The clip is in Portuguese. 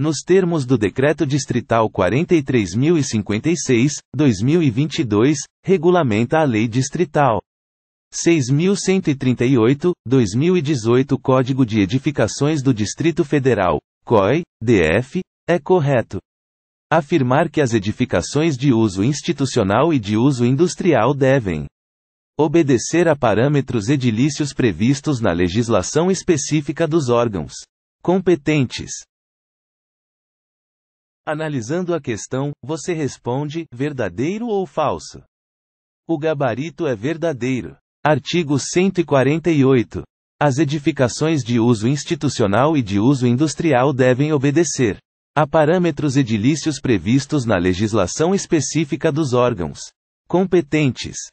nos termos do Decreto Distrital 43.056, 2022, regulamenta a Lei Distrital 6.138, 2018 Código de Edificações do Distrito Federal, COI, DF, é correto. Afirmar que as edificações de uso institucional e de uso industrial devem obedecer a parâmetros edilícios previstos na legislação específica dos órgãos competentes Analisando a questão, você responde: verdadeiro ou falso? O gabarito é verdadeiro. Artigo 148. As edificações de uso institucional e de uso industrial devem obedecer a parâmetros edilícios previstos na legislação específica dos órgãos competentes.